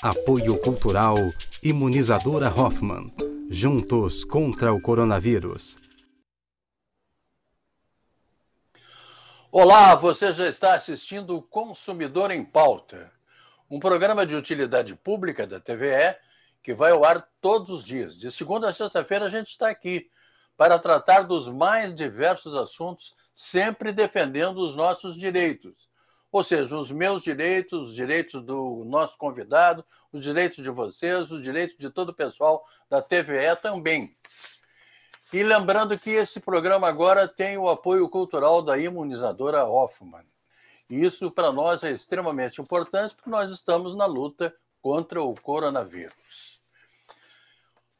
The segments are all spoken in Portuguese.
Apoio Cultural Imunizadora Hoffman. Juntos contra o coronavírus. Olá, você já está assistindo o Consumidor em Pauta, um programa de utilidade pública da TVE que vai ao ar todos os dias. De segunda a sexta-feira a gente está aqui para tratar dos mais diversos assuntos, sempre defendendo os nossos direitos. Ou seja, os meus direitos, os direitos do nosso convidado, os direitos de vocês, os direitos de todo o pessoal da TVE também. E lembrando que esse programa agora tem o apoio cultural da imunizadora Hoffman. E isso para nós é extremamente importante porque nós estamos na luta contra o coronavírus.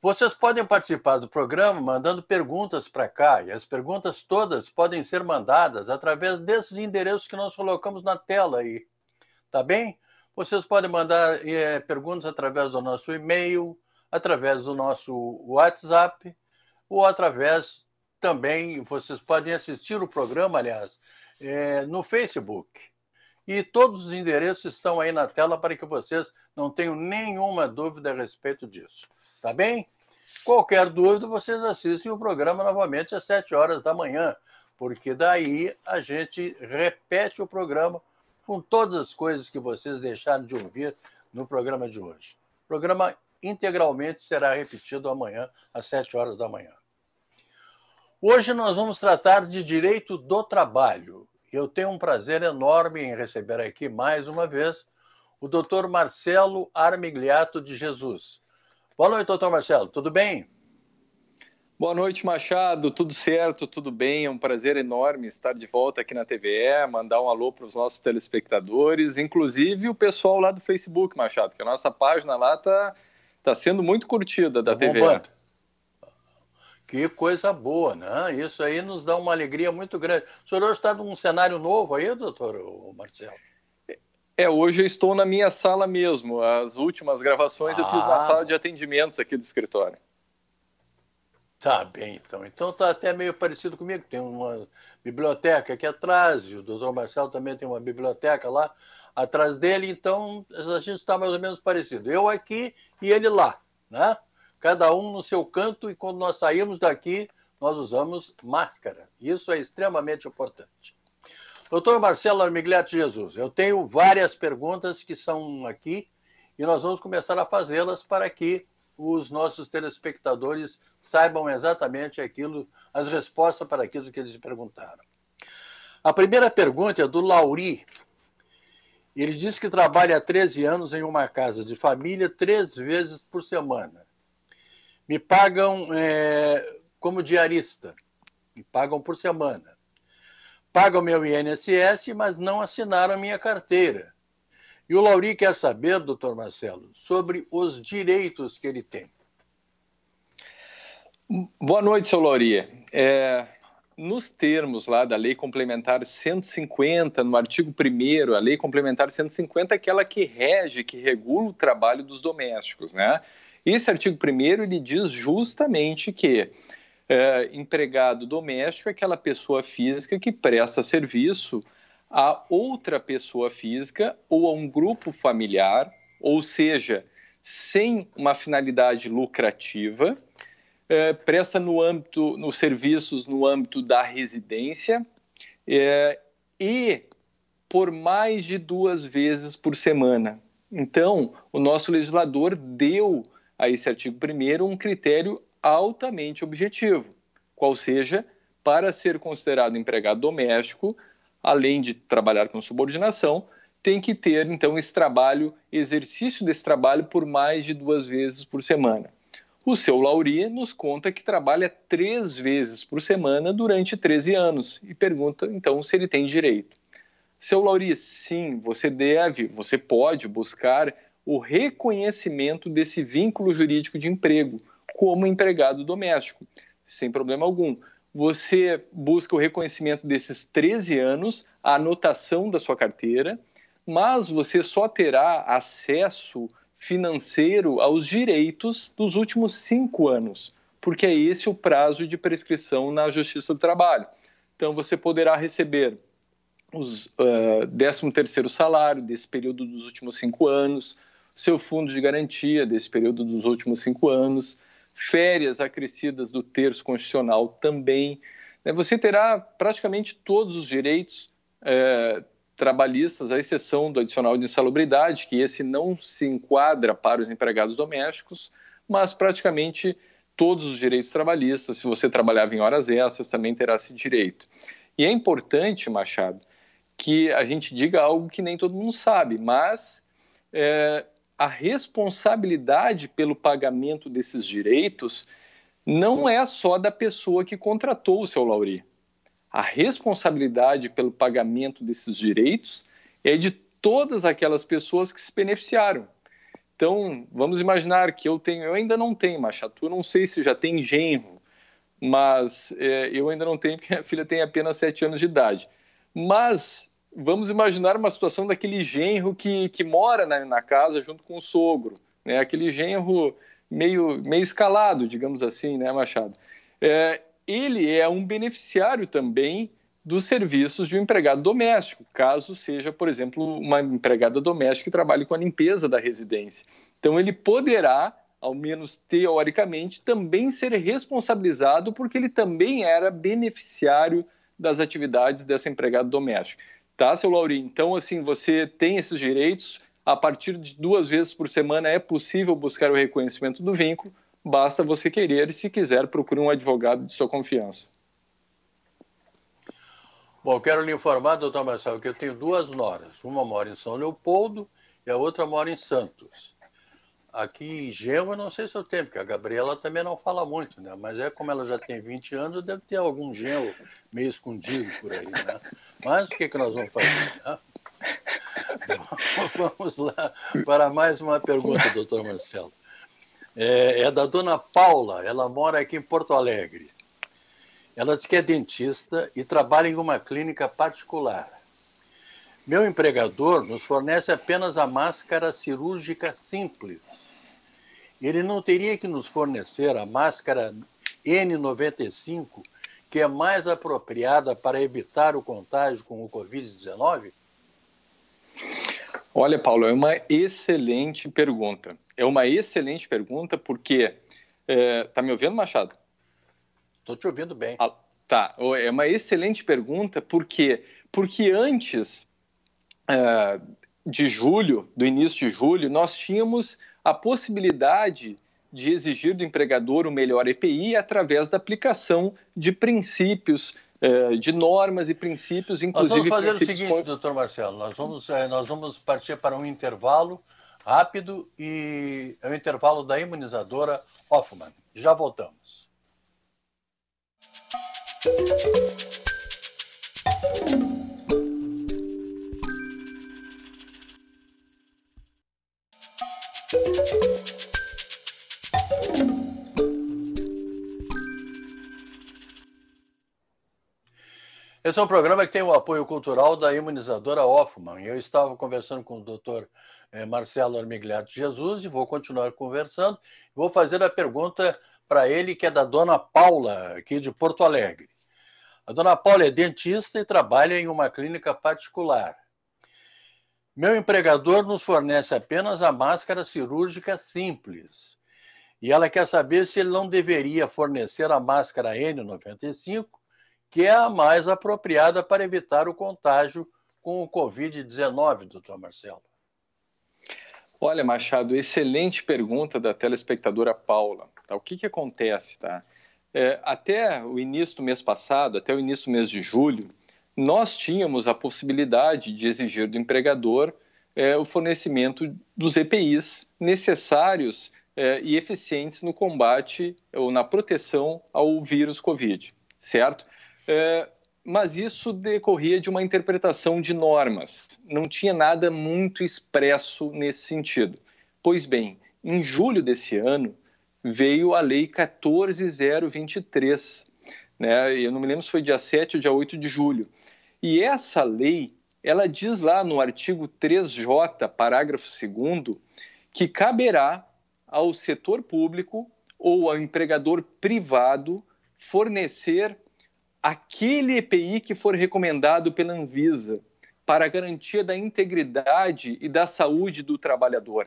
Vocês podem participar do programa mandando perguntas para cá, e as perguntas todas podem ser mandadas através desses endereços que nós colocamos na tela aí. Tá bem? Vocês podem mandar é, perguntas através do nosso e-mail, através do nosso WhatsApp, ou através também, vocês podem assistir o programa, aliás, é, no Facebook. E todos os endereços estão aí na tela para que vocês não tenham nenhuma dúvida a respeito disso. Tá bem? Qualquer dúvida, vocês assistem o programa novamente às 7 horas da manhã, porque daí a gente repete o programa com todas as coisas que vocês deixaram de ouvir no programa de hoje. O programa integralmente será repetido amanhã às 7 horas da manhã. Hoje nós vamos tratar de direito do trabalho. Eu tenho um prazer enorme em receber aqui mais uma vez o Dr. Marcelo Armigliato de Jesus. Boa noite, doutor Marcelo, tudo bem? Boa noite, Machado. Tudo certo, tudo bem. É um prazer enorme estar de volta aqui na TVE, mandar um alô para os nossos telespectadores, inclusive o pessoal lá do Facebook, Machado, que a nossa página lá está tá sendo muito curtida da tá TVE. Bombando. Que coisa boa, né? Isso aí nos dá uma alegria muito grande. O senhor hoje está num cenário novo aí, doutor Marcelo? É, hoje eu estou na minha sala mesmo. As últimas gravações ah. eu fiz na ah, sala de atendimentos aqui do escritório. Tá bem, então. Então tá até meio parecido comigo. Tem uma biblioteca aqui atrás, e o doutor Marcelo também tem uma biblioteca lá atrás dele, então a gente está mais ou menos parecido. Eu aqui e ele lá, né? cada um no seu canto, e quando nós saímos daqui, nós usamos máscara. Isso é extremamente importante. Doutor Marcelo Armigliato Jesus, eu tenho várias perguntas que são aqui e nós vamos começar a fazê-las para que os nossos telespectadores saibam exatamente aquilo, as respostas para aquilo que eles perguntaram. A primeira pergunta é do Lauri. Ele diz que trabalha há 13 anos em uma casa de família três vezes por semana me pagam é, como diarista, me pagam por semana. Pagam meu INSS, mas não assinaram a minha carteira. E o Lauri quer saber, doutor Marcelo, sobre os direitos que ele tem. Boa noite, seu Lauri. É, nos termos lá da Lei Complementar 150, no artigo 1 a Lei Complementar 150 é aquela que rege, que regula o trabalho dos domésticos, né? Esse artigo 1 ele diz justamente que é, empregado doméstico é aquela pessoa física que presta serviço a outra pessoa física ou a um grupo familiar, ou seja, sem uma finalidade lucrativa, é, presta no âmbito, nos serviços no âmbito da residência é, e por mais de duas vezes por semana. Então, o nosso legislador deu a esse artigo 1 um critério altamente objetivo, qual seja, para ser considerado empregado doméstico, além de trabalhar com subordinação, tem que ter então esse trabalho, exercício desse trabalho por mais de duas vezes por semana. O seu Lauri nos conta que trabalha três vezes por semana durante 13 anos e pergunta então se ele tem direito. Seu Lauri, sim, você deve, você pode buscar o reconhecimento desse vínculo jurídico de emprego como empregado doméstico, sem problema algum. Você busca o reconhecimento desses 13 anos, a anotação da sua carteira, mas você só terá acesso financeiro aos direitos dos últimos cinco anos, porque é esse o prazo de prescrição na Justiça do Trabalho. Então, você poderá receber o uh, 13 salário desse período dos últimos cinco anos, seu fundo de garantia desse período dos últimos cinco anos, férias acrescidas do terço constitucional também. Né? Você terá praticamente todos os direitos é, trabalhistas, à exceção do adicional de insalubridade, que esse não se enquadra para os empregados domésticos, mas praticamente todos os direitos trabalhistas. Se você trabalhava em horas extras, também terá esse direito. E é importante, Machado, que a gente diga algo que nem todo mundo sabe, mas é, a responsabilidade pelo pagamento desses direitos não é só da pessoa que contratou o seu Lauri. A responsabilidade pelo pagamento desses direitos é de todas aquelas pessoas que se beneficiaram. Então, vamos imaginar que eu tenho, eu ainda não tenho machatu, não sei se já tem genro, mas é, eu ainda não tenho porque a filha tem apenas sete anos de idade. Mas vamos imaginar uma situação daquele genro que, que mora na, na casa junto com o sogro, né? Aquele genro meio, meio escalado, digamos assim, né, Machado? É, ele é um beneficiário também dos serviços de um empregado doméstico, caso seja, por exemplo, uma empregada doméstica que trabalhe com a limpeza da residência. Então, ele poderá, ao menos teoricamente, também ser responsabilizado porque ele também era beneficiário das atividades dessa empregada doméstica. Tá, seu Laurinho? Então, assim, você tem esses direitos. A partir de duas vezes por semana é possível buscar o reconhecimento do vínculo. Basta você querer e, se quiser, procure um advogado de sua confiança. Bom, quero lhe informar, doutor Marcelo, que eu tenho duas noras. Uma mora em São Leopoldo e a outra mora em Santos. Aqui em Geu, eu não sei se eu tenho, porque a Gabriela também não fala muito, né? Mas é como ela já tem 20 anos, deve ter algum gelo meio escondido por aí, né? Mas o que, que nós vamos fazer? Né? Vamos lá para mais uma pergunta, doutor Marcelo. É, é da dona Paula, ela mora aqui em Porto Alegre. Ela diz que é dentista e trabalha em uma clínica particular. Meu empregador nos fornece apenas a máscara cirúrgica simples. Ele não teria que nos fornecer a máscara N95, que é mais apropriada para evitar o contágio com o Covid-19? Olha, Paulo, é uma excelente pergunta. É uma excelente pergunta porque. É, tá me ouvindo, Machado? Estou te ouvindo bem. Ah, tá, é uma excelente pergunta porque, porque antes de julho, do início de julho, nós tínhamos a possibilidade de exigir do empregador o melhor EPI através da aplicação de princípios, eh, de normas e princípios, inclusive... Nós vamos fazer o seguinte, com... doutor Marcelo, nós vamos, eh, nós vamos partir para um intervalo rápido e é o intervalo da imunizadora Hoffman. Já voltamos. Música Esse é um programa que tem o apoio cultural da imunizadora Hoffman. Eu estava conversando com o doutor eh, Marcelo Armigliato Jesus e vou continuar conversando. Vou fazer a pergunta para ele, que é da dona Paula, aqui de Porto Alegre. A dona Paula é dentista e trabalha em uma clínica particular. Meu empregador nos fornece apenas a máscara cirúrgica simples. E ela quer saber se ele não deveria fornecer a máscara N95 que é a mais apropriada para evitar o contágio com o Covid-19, doutor Marcelo? Olha, Machado, excelente pergunta da telespectadora Paula. Tá? O que, que acontece? Tá? É, até o início do mês passado, até o início do mês de julho, nós tínhamos a possibilidade de exigir do empregador é, o fornecimento dos EPIs necessários é, e eficientes no combate ou na proteção ao vírus Covid, certo? É, mas isso decorria de uma interpretação de normas. Não tinha nada muito expresso nesse sentido. Pois bem, em julho desse ano veio a Lei 14023, né? Eu não me lembro se foi dia 7 ou dia 8 de julho. E essa lei, ela diz lá no artigo 3J, parágrafo 2 que caberá ao setor público ou ao empregador privado fornecer aquele EPI que for recomendado pela Anvisa para garantia da integridade e da saúde do trabalhador.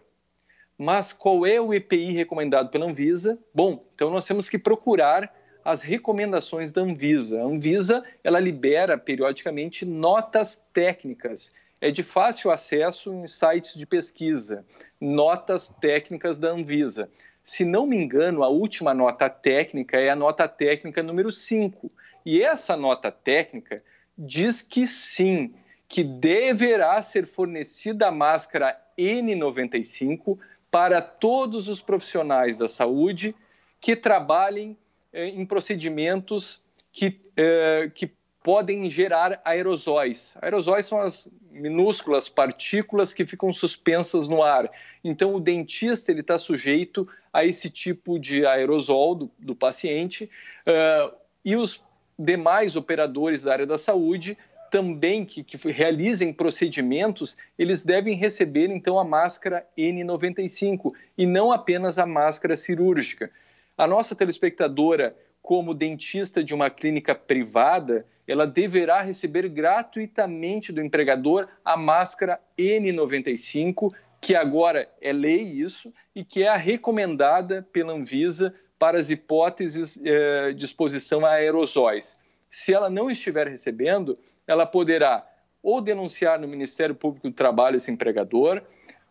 Mas qual é o EPI recomendado pela Anvisa? Bom, então nós temos que procurar as recomendações da Anvisa. A Anvisa, ela libera periodicamente notas técnicas. É de fácil acesso em sites de pesquisa. Notas técnicas da Anvisa. Se não me engano, a última nota técnica é a nota técnica número 5, e essa nota técnica diz que sim, que deverá ser fornecida a máscara N95 para todos os profissionais da saúde que trabalhem eh, em procedimentos que, eh, que podem gerar aerosóis. Aerosóis são as minúsculas partículas que ficam suspensas no ar. Então, o dentista está sujeito a esse tipo de aerosol do, do paciente uh, e os demais operadores da área da saúde também que, que realizem procedimentos, eles devem receber então a máscara N95 e não apenas a máscara cirúrgica. A nossa telespectadora, como dentista de uma clínica privada, ela deverá receber gratuitamente do empregador a máscara N95, que agora é lei isso e que é a recomendada pela Anvisa para as hipóteses eh, de exposição a aerosóis. Se ela não estiver recebendo, ela poderá ou denunciar no Ministério Público do Trabalho esse empregador,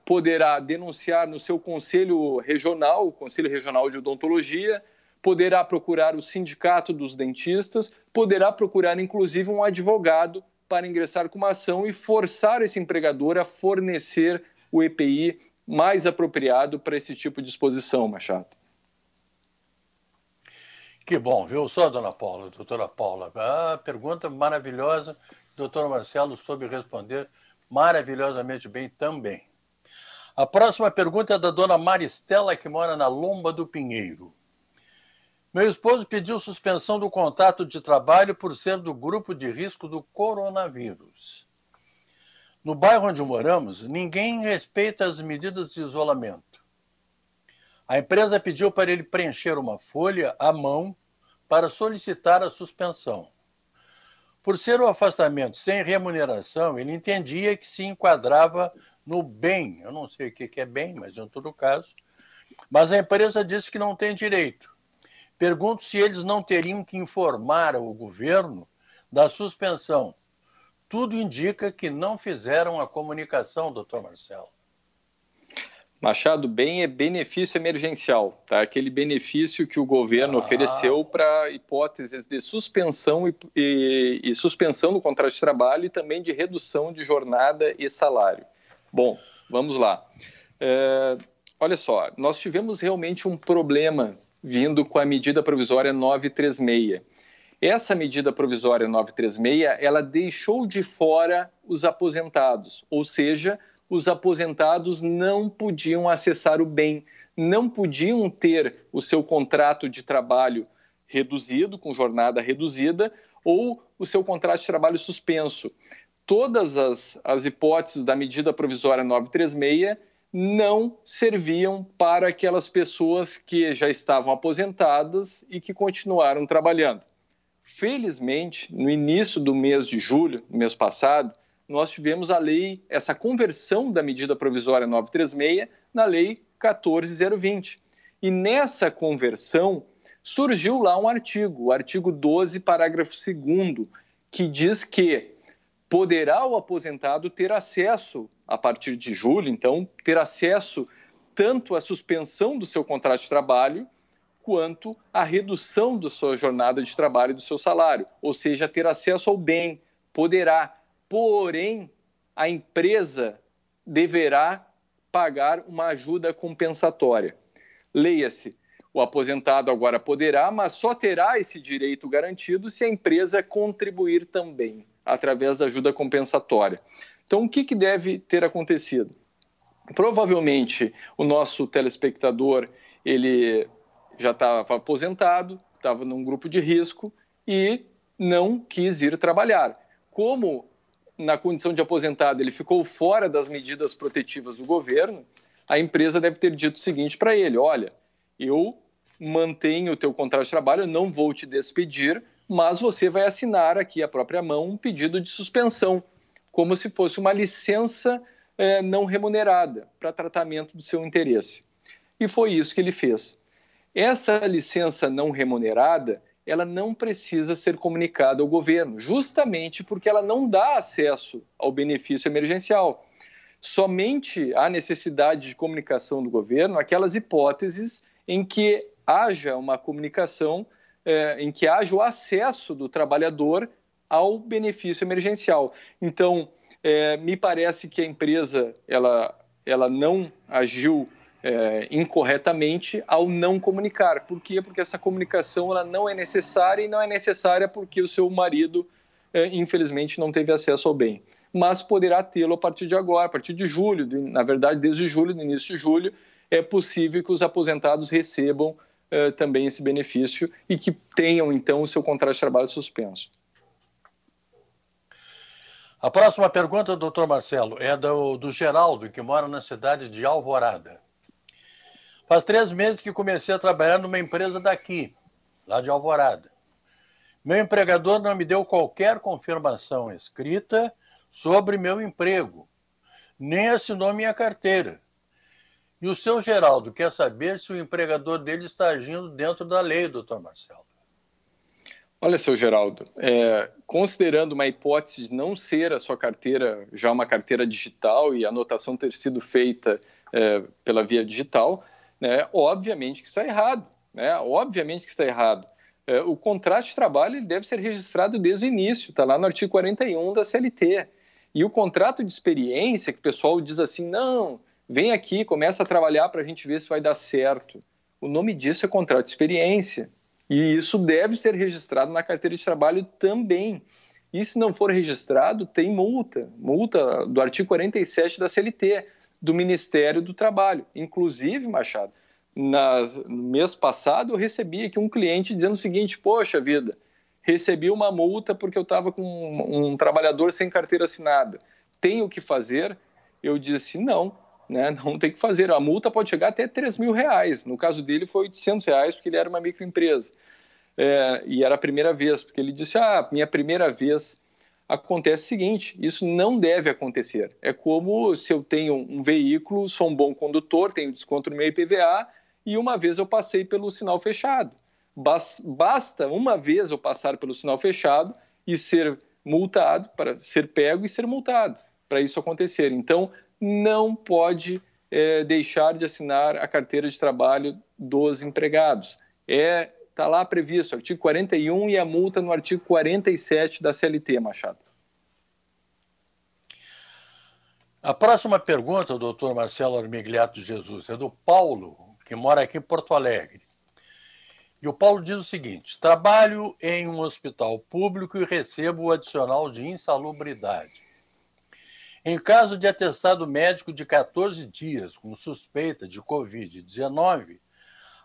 poderá denunciar no seu conselho regional, o Conselho Regional de Odontologia, poderá procurar o Sindicato dos Dentistas, poderá procurar inclusive um advogado para ingressar com uma ação e forçar esse empregador a fornecer o EPI mais apropriado para esse tipo de exposição, Machado. Que bom, viu? Só a dona Paula, doutora Paula. Ah, pergunta maravilhosa. Doutor Marcelo soube responder maravilhosamente bem também. A próxima pergunta é da dona Maristela, que mora na Lomba do Pinheiro. Meu esposo pediu suspensão do contato de trabalho por ser do grupo de risco do coronavírus. No bairro onde moramos, ninguém respeita as medidas de isolamento. A empresa pediu para ele preencher uma folha à mão para solicitar a suspensão. Por ser o um afastamento sem remuneração, ele entendia que se enquadrava no bem. Eu não sei o que é bem, mas em todo caso. Mas a empresa disse que não tem direito. Pergunto se eles não teriam que informar o governo da suspensão. Tudo indica que não fizeram a comunicação, doutor Marcelo. Machado, bem é benefício emergencial, tá? Aquele benefício que o governo ah. ofereceu para hipóteses de suspensão e, e, e, suspensão do contrato de trabalho e também de redução de jornada e salário. Bom, vamos lá. É, olha só, nós tivemos realmente um problema vindo com a medida provisória 936. Essa medida provisória 936, ela deixou de fora os aposentados, ou seja, os aposentados não podiam acessar o bem, não podiam ter o seu contrato de trabalho reduzido, com jornada reduzida, ou o seu contrato de trabalho suspenso. Todas as, as hipóteses da medida provisória 936 não serviam para aquelas pessoas que já estavam aposentadas e que continuaram trabalhando. Felizmente, no início do mês de julho, no mês passado, nós tivemos a lei, essa conversão da medida provisória 936 na lei 14020. E nessa conversão surgiu lá um artigo, o artigo 12, parágrafo 2, que diz que poderá o aposentado ter acesso, a partir de julho, então, ter acesso tanto à suspensão do seu contrato de trabalho quanto à redução da sua jornada de trabalho e do seu salário, ou seja, ter acesso ao bem, poderá porém a empresa deverá pagar uma ajuda compensatória. Leia-se, o aposentado agora poderá, mas só terá esse direito garantido se a empresa contribuir também, através da ajuda compensatória. Então, o que, que deve ter acontecido? Provavelmente, o nosso telespectador ele já estava aposentado, estava num grupo de risco e não quis ir trabalhar. Como na condição de aposentado, ele ficou fora das medidas protetivas do governo, a empresa deve ter dito o seguinte para ele: olha, eu mantenho o teu contrato de trabalho, não vou te despedir, mas você vai assinar aqui à própria mão um pedido de suspensão, como se fosse uma licença eh, não remunerada para tratamento do seu interesse. E foi isso que ele fez. Essa licença não remunerada ela não precisa ser comunicada ao governo, justamente porque ela não dá acesso ao benefício emergencial. Somente há necessidade de comunicação do governo aquelas hipóteses em que haja uma comunicação, eh, em que haja o acesso do trabalhador ao benefício emergencial. Então, eh, me parece que a empresa ela, ela não agiu é, incorretamente ao não comunicar. Por quê? Porque essa comunicação ela não é necessária e não é necessária porque o seu marido, é, infelizmente, não teve acesso ao bem. Mas poderá tê-lo a partir de agora, a partir de julho, na verdade, desde julho, no início de julho, é possível que os aposentados recebam é, também esse benefício e que tenham, então, o seu contrato de trabalho suspenso. A próxima pergunta, doutor Marcelo, é do, do Geraldo, que mora na cidade de Alvorada. Faz três meses que comecei a trabalhar numa empresa daqui, lá de Alvorada. Meu empregador não me deu qualquer confirmação escrita sobre meu emprego, nem assinou minha carteira. E o seu Geraldo quer saber se o empregador dele está agindo dentro da lei, doutor Marcelo. Olha, seu Geraldo, é, considerando uma hipótese de não ser a sua carteira já uma carteira digital e a anotação ter sido feita é, pela via digital, né? Obviamente que está errado, né? obviamente que está errado. É, o contrato de trabalho ele deve ser registrado desde o início, está lá no artigo 41 da CLT. E o contrato de experiência, que o pessoal diz assim, não, vem aqui, começa a trabalhar para a gente ver se vai dar certo. O nome disso é contrato de experiência. E isso deve ser registrado na carteira de trabalho também. E se não for registrado, tem multa, multa do artigo 47 da CLT do Ministério do Trabalho. Inclusive, Machado, nas, no mês passado eu recebi aqui um cliente dizendo o seguinte: Poxa vida, recebi uma multa porque eu estava com um, um, trabalhador sem carteira assinada. Tenho que fazer? Eu disse: Não, né, não tem que fazer. A multa pode chegar até 3 mil reais. No caso dele, foi 800 reais porque ele era uma microempresa. É, e era a primeira vez, porque ele disse: Ah, minha primeira vez acontece o seguinte: isso não deve acontecer. É como se eu tenho um veículo, sou um bom condutor, tenho desconto no meu IPVA e uma vez eu passei pelo sinal fechado. Basta uma vez eu passar pelo sinal fechado e ser multado, para ser pego e ser multado, para isso acontecer. Então, não pode é, deixar de assinar a carteira de trabalho dos empregados. É Está lá previsto, artigo 41 e a multa no artigo 47 da CLT, Machado. A próxima pergunta, doutor Marcelo Armigliato Jesus, é do Paulo, que mora aqui em Porto Alegre. E o Paulo diz o seguinte: trabalho em um hospital público e recebo o adicional de insalubridade. Em caso de atestado médico de 14 dias com suspeita de Covid-19,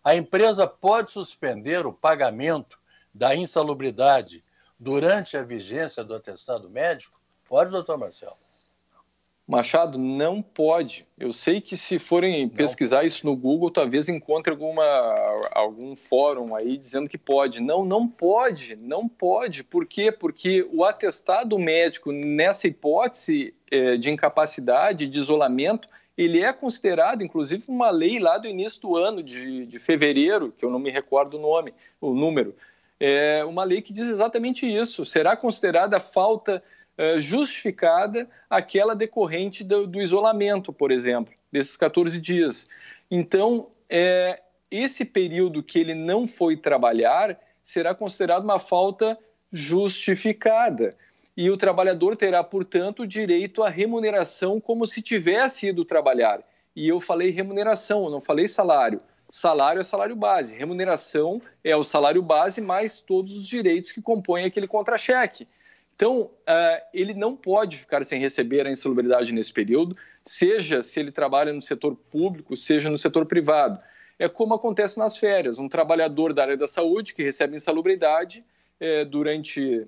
a empresa pode suspender o pagamento da insalubridade durante a vigência do atestado médico? Pode, doutor Marcelo? Machado, não pode. Eu sei que se forem pesquisar isso no Google, talvez encontre alguma, algum fórum aí dizendo que pode. Não, não pode, não pode. Por quê? Porque o atestado médico, nessa hipótese eh, de incapacidade, de isolamento, ele é considerado, inclusive, uma lei lá do início do ano de, de fevereiro, que eu não me recordo o nome, o número, é uma lei que diz exatamente isso. Será considerada falta é, justificada aquela decorrente do, do, isolamento, por exemplo, desses 14 dias. Então, é, esse período que ele não foi trabalhar será considerado uma falta justificada e o trabalhador terá, portanto, direito à remuneração como se tivesse ido trabalhar. E eu falei remuneração, eu não falei salário. Salário é salário base, remuneração é o salário base mais todos os direitos que compõem aquele contra-cheque. Então, eh, ele não pode ficar sem receber a insalubridade nesse período, seja se ele trabalha no setor público, seja no setor privado. É como acontece nas férias: um trabalhador da área da saúde que recebe insalubridade eh, durante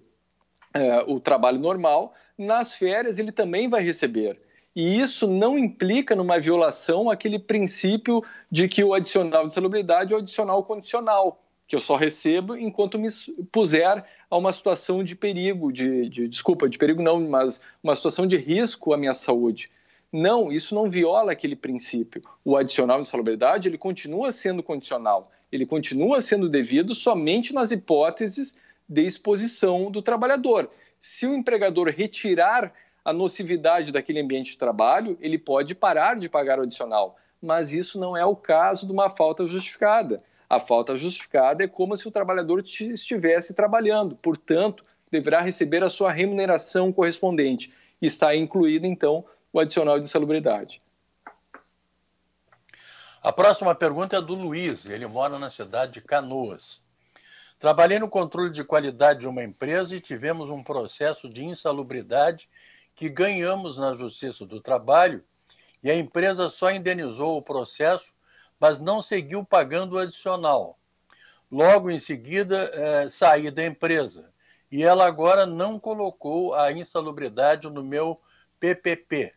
é, o trabalho normal, nas férias ele também vai receber. E isso não implica numa violação aquele princípio de que o adicional de salubridade é o adicional condicional, que eu só recebo enquanto me puser a uma situação de perigo, de, de desculpa, de perigo não, mas uma situação de risco à minha saúde. Não, isso não viola aquele princípio. O adicional de salubridade ele continua sendo condicional, ele continua sendo devido somente nas hipóteses de exposição do trabalhador. Se o empregador retirar a nocividade daquele ambiente de trabalho, ele pode parar de pagar o adicional. Mas isso não é o caso de uma falta justificada. A falta justificada é como se o trabalhador estivesse trabalhando, portanto, deverá receber a sua remuneração correspondente. Está incluído, então, o adicional de insalubridade. A próxima pergunta é do Luiz, ele mora na cidade de Canoas. Trabalhei no controle de qualidade de uma empresa e tivemos um processo de insalubridade que ganhamos na Justiça do Trabalho e a empresa só indenizou o processo, mas não seguiu pagando o adicional. Logo em seguida, eh, saí da empresa e ela agora não colocou a insalubridade no meu PPP.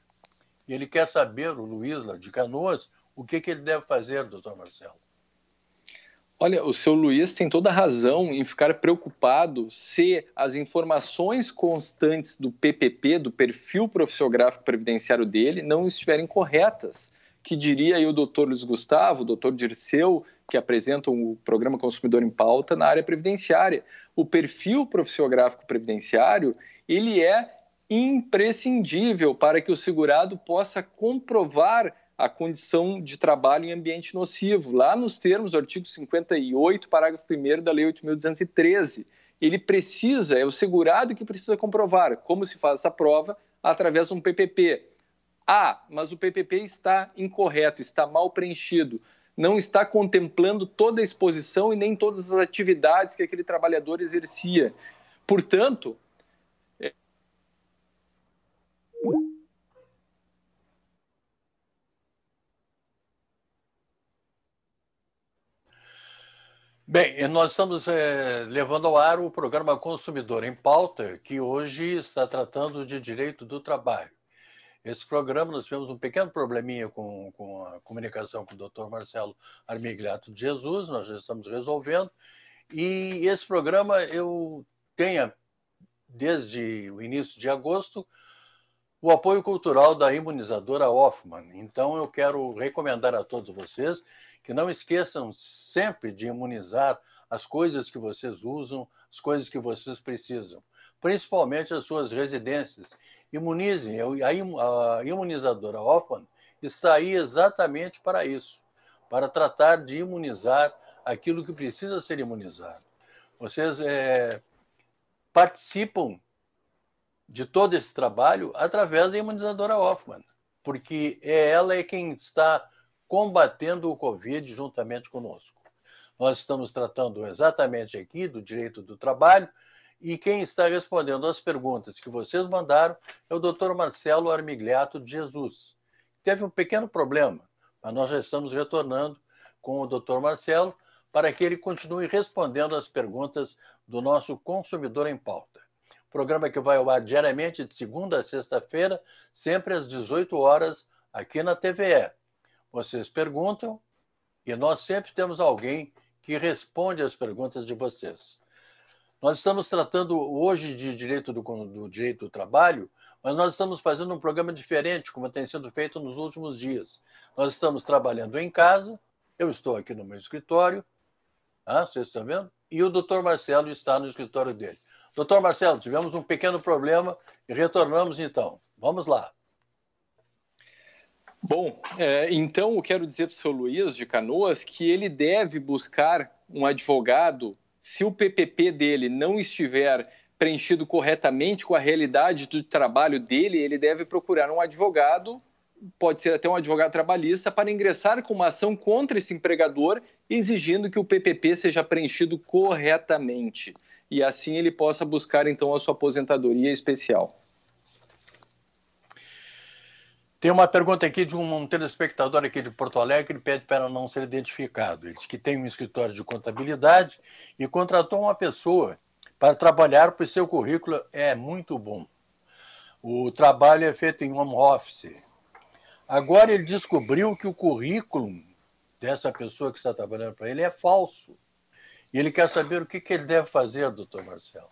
ele quer saber, o Luiz, lá de Canoas, o que, que ele deve fazer, doutor Marcelo. Olha, o seu Luiz tem toda a razão em ficar preocupado se as informações constantes do PPP, do perfil profissiográfico previdenciário dele, não estiverem corretas. Que diria aí o doutor Luiz Gustavo, o doutor Dirceu, que apresentam o programa Consumidor em Pauta na área previdenciária. O perfil profissiográfico previdenciário, ele é imprescindível para que o segurado possa comprovar a condição de trabalho em ambiente nocivo, lá nos termos do artigo 58, parágrafo 1 da Lei 8.213. Ele precisa, é o segurado que precisa comprovar como se faz essa prova através de um PPP. Ah, mas o PPP está incorreto, está mal preenchido, não está contemplando toda a exposição e nem todas as atividades que aquele trabalhador exercia. Portanto, Bem, nós estamos é, levando ao ar o programa Consumidor em Pauta, que hoje está tratando de direito do trabalho. Esse programa, nós tivemos um pequeno probleminha com, com a comunicação com o doutor Marcelo Armigliato de Jesus, nós já estamos resolvendo. E esse programa eu tenho, desde o início de agosto, o apoio cultural da imunizadora Hoffman. Então, eu quero recomendar a todos vocês que não esqueçam sempre de imunizar as coisas que vocês usam, as coisas que vocês precisam, principalmente as suas residências. Imunizem. A imunizadora Hoffman está aí exatamente para isso para tratar de imunizar aquilo que precisa ser imunizado. Vocês é, participam de todo esse trabalho através da imunizadora Hoffman, porque é ela é quem está combatendo o Covid juntamente conosco. Nós estamos tratando exatamente aqui do direito do trabalho e quem está respondendo às perguntas que vocês mandaram é o Dr. Marcelo Armigliato de Jesus. Teve um pequeno problema, mas nós já estamos retornando com o Dr. Marcelo para que ele continue respondendo às perguntas do nosso consumidor em pauta programa que vai ao ar diariamente de segunda a sexta-feira, sempre às 18 horas, aqui na TVE. Vocês perguntam e nós sempre temos alguém que responde às perguntas de vocês. Nós estamos tratando hoje de direito do, do direito do trabalho, mas nós estamos fazendo um programa diferente, como tem sido feito nos últimos dias. Nós estamos trabalhando em casa, eu estou aqui no meu escritório, ah, vocês estão vendo? E o doutor Marcelo está no escritório dele. Doutor Marcelo, tivemos um pequeno problema e retornamos então. Vamos lá. Bom, é, então eu quero dizer para o senhor Luiz de Canoas que ele deve buscar um advogado se o PPP dele não estiver preenchido corretamente com a realidade do trabalho dele, ele deve procurar um advogado pode ser até um advogado trabalhista, para ingressar com uma ação contra esse empregador, exigindo que o PPP seja preenchido corretamente. E assim ele possa buscar, então, a sua aposentadoria especial. Tem uma pergunta aqui de um, telespectador aqui de Porto Alegre, pede para não ser identificado. Ele diz que tem um escritório de contabilidade e contratou uma pessoa para trabalhar, pois seu currículo é muito bom. O trabalho é feito em home office, Agora ele descobriu que o currículo dessa pessoa que está trabalhando para ele é falso. E ele quer saber o que, que ele deve fazer, doutor Marcelo.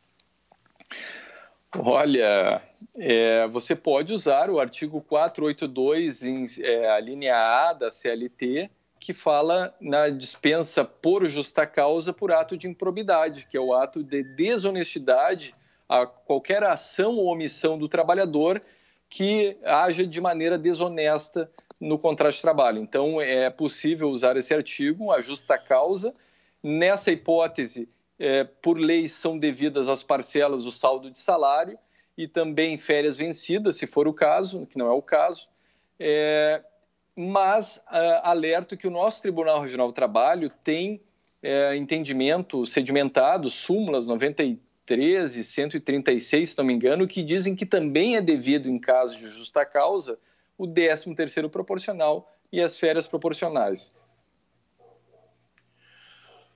Olha, é, você pode usar o artigo 482, em, é, a linha A da CLT, que fala na dispensa por justa causa por ato de improbidade, que é o ato de desonestidade a qualquer ação ou omissão do trabalhador que haja de maneira desonesta no contrato de trabalho. Então, é possível usar esse artigo, a justa causa. Nessa hipótese, é, por lei, são devidas as parcelas o saldo de salário e também férias vencidas, se for o caso, que não é o caso. É, mas é, alerto que o nosso Tribunal Regional do Trabalho tem é, entendimento sedimentado, súmulas 93 113, 136, se não me engano, que dizem que também é devido, em caso de justa causa, o 13º proporcional e as férias proporcionais.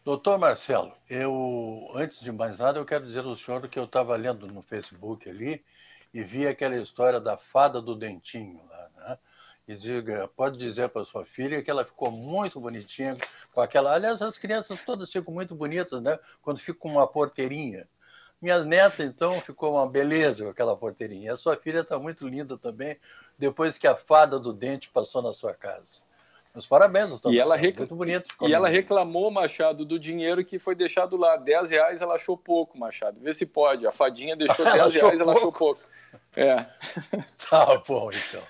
Doutor Marcelo, eu antes de mais nada eu quero dizer ao senhor que eu estava lendo no Facebook ali e vi aquela história da fada do dentinho lá, né? E diga, pode dizer para sua filha que ela ficou muito bonitinha com aquela. Aliás, as crianças todas ficam muito bonitas, né? Quando ficam com uma porteirinha. Minhas netas, então, ficou uma beleza com aquela porteirinha. A sua filha está muito linda também, depois que a fada do dente passou na sua casa. Meus parabéns, doutor. E ela, muito bonito, e ela reclamou, Machado, do dinheiro que foi deixado lá. 10 reais ela achou pouco, Machado. Vê se pode. A fadinha deixou 10 reais, pouco. ela achou pouco. É. Tá bom, então.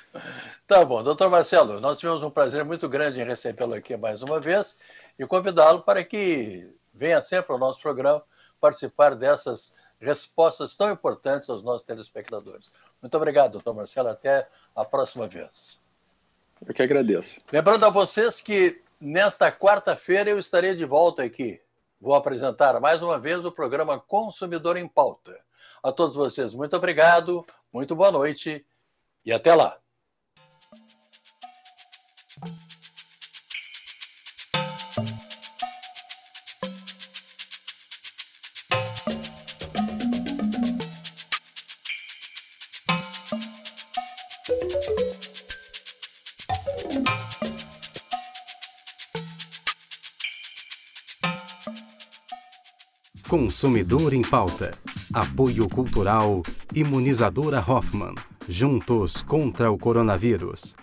Tá bom, doutor Marcelo, nós tivemos um prazer muito grande em recebê-lo aqui mais uma vez e convidá-lo para que venha sempre ao nosso programa participar dessas respostas tão importantes aos nossos telespectadores. Muito obrigado, doutor Marcelo. Até a próxima vez. Eu que agradeço. Lembrando a vocês que nesta quarta-feira eu estarei de volta aqui. Vou apresentar mais uma vez o programa Consumidor em Pauta. A todos vocês, muito obrigado, muito boa noite e até lá. Consumidor em Pauta. Apoio Cultural Imunizadora Hoffman. Juntos contra o coronavírus.